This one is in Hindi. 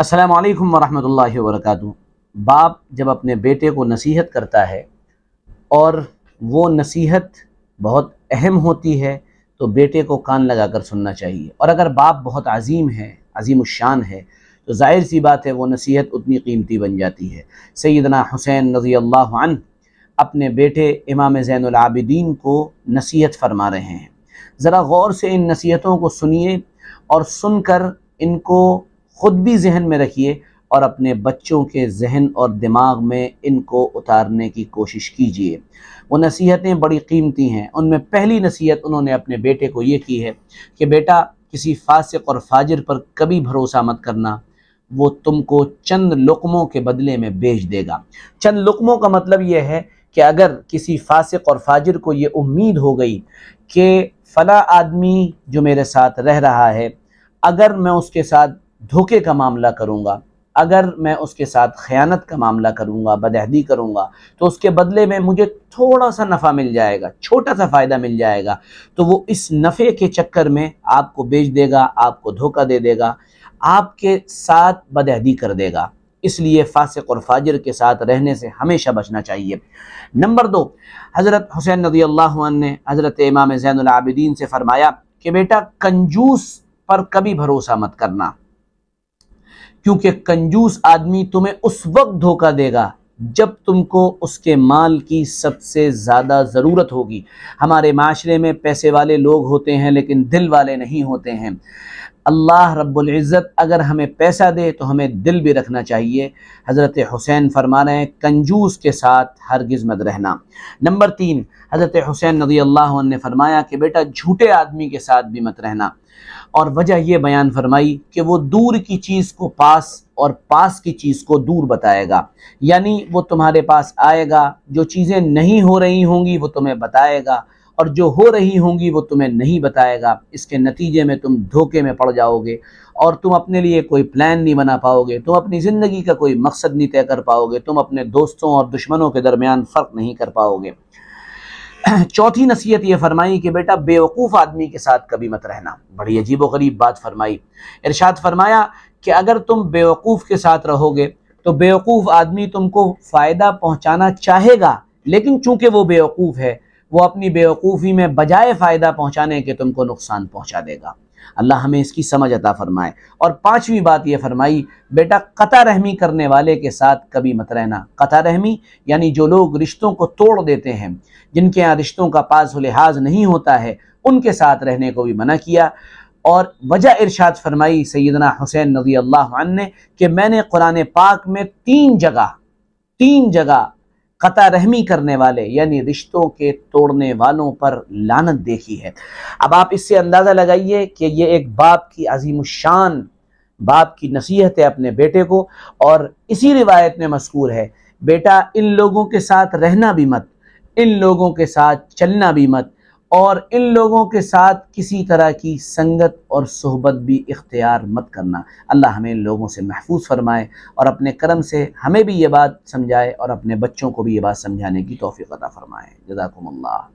असलकम वरहमल वरक बाप जब अपने बेटे को नसीहत करता है और वो नसीहत बहुत अहम होती है तो बेटे को कान लगाकर सुनना चाहिए और अगर बाप बहुत अजीम है अजीम शान है तो जाहिर सी बात है वो नसीहत उतनी कीमती बन जाती है सैदना हुसैन रज़ी अपने बेटे इमाम ज़ैनआबिदीन को नसीहत फरमा रहे हैं ज़रा गौर से इन नसीहतों को सुनिए और सुनकर इनको ख़ुद भी जहन में रखिए और अपने बच्चों के जहन और दिमाग में इनको उतारने की कोशिश कीजिए वो नसीहतें बड़ी कीमती हैं उनमें पहली नसीहत उन्होंने अपने बेटे को ये की है कि बेटा किसी फासिक और फाजिर पर कभी भरोसा मत करना वो तुमको चंद लुकमों के बदले में बेच देगा चंद लुकमों का मतलब यह है कि अगर किसी फासिक और फाजिर को ये उम्मीद हो गई कि फ़ला आदमी जो मेरे साथ रह रहा है अगर मैं उसके साथ धोखे का मामला करूँगा अगर मैं उसके साथ ख़यानत का मामला करूँगा बदहदी करूँगा तो उसके बदले में मुझे थोड़ा सा नफ़ा मिल जाएगा छोटा सा फ़ायदा मिल जाएगा तो वो इस नफ़े के चक्कर में आपको बेच देगा आपको धोखा दे देगा आपके साथ बदहदी कर देगा इसलिए फासिक और फाजिर के साथ रहने से हमेशा बचना चाहिए नंबर दो हज़रत हुसैन नदी अल्लाह ने हज़रत इमाम जैनआबिदीन से फ़रमाया कि बेटा कंजूस पर कभी भरोसा मत करना क्योंकि कंजूस आदमी तुम्हें उस वक्त धोखा देगा जब तुमको उसके माल की सबसे ज़्यादा ज़रूरत होगी हमारे माशरे में पैसे वाले लोग होते हैं लेकिन दिल वाले नहीं होते हैं अल्लाह रब्ज़त अगर हमें पैसा दे तो हमें दिल भी रखना चाहिए हज़रत हुसैन फरमा रहे हैं कंजूस के साथ हरगिज़ मत रहना नंबर तीन हज़रत हुसैन नदी अल्लाह ने फरमाया कि बेटा झूठे आदमी के साथ भी मत रहना और वजह यह बयान फरमाई कि वो दूर की चीज़ को पास और पास की चीज़ को दूर बताएगा यानी वो तुम्हारे पास आएगा जो चीज़ें नहीं हो रही होंगी वो तुम्हें बताएगा और जो हो रही होंगी वो तुम्हें नहीं बताएगा इसके नतीजे में तुम धोखे में पड़ जाओगे और तुम अपने लिए कोई प्लान नहीं बना पाओगे तुम अपनी ज़िंदगी का कोई मकसद नहीं तय कर पाओगे तुम अपने दोस्तों और दुश्मनों के दरमियान फ़र्क नहीं कर पाओगे चौथी नसीहत ये फरमाई कि बेटा बेवकूफ़ आदमी के साथ कभी मत रहना बड़ी अजीब व गरीब बात फरमाई इरशाद फरमाया कि अगर तुम बेवकूफ़ के साथ रहोगे तो बेवकूफ़ आदमी तुमको फ़ायदा पहुँचाना चाहेगा लेकिन चूंकि वो बेवकूफ़ है वो अपनी बेवकूफ़ी में बजाय फ़ायदा पहुँचाने के तुमको नुकसान पहुँचा देगा अल्लाह हमें इसकी समझ अता फ़रमाए और पाँचवीं बात यह फ़रमाई बेटा कतः रहमी करने वाले के साथ कभी मत रहना कता रहमी यानी जो लोग रिश्तों को तोड़ देते हैं जिनके यहाँ रिश्तों का पास लिहाज नहीं होता है उनके साथ रहने को भी मना किया और वजह इरशाद फरमाई सैदना हुसैन नजी अल्लाह ने कि मैंने कुरान पाक में तीन जगह तीन जगह क़ता रहमी करने वाले यानी रिश्तों के तोड़ने वालों पर लानत देखी है अब आप इससे अंदाज़ा लगाइए कि ये एक बाप की अजीम शान बाप की नसीहत है अपने बेटे को और इसी रिवायत में मशहूर है बेटा इन लोगों के साथ रहना भी मत इन लोगों के साथ चलना भी मत और इन लोगों के साथ किसी तरह की संगत और सोहबत भी इख्तियार मत करना अल्लाह हमें इन लोगों से महफूज फरमाए और अपने करम से हमें भी ये बात समझाए और अपने बच्चों को भी ये बात समझाने की तोफ़ी अदा फरमाए जदाकुम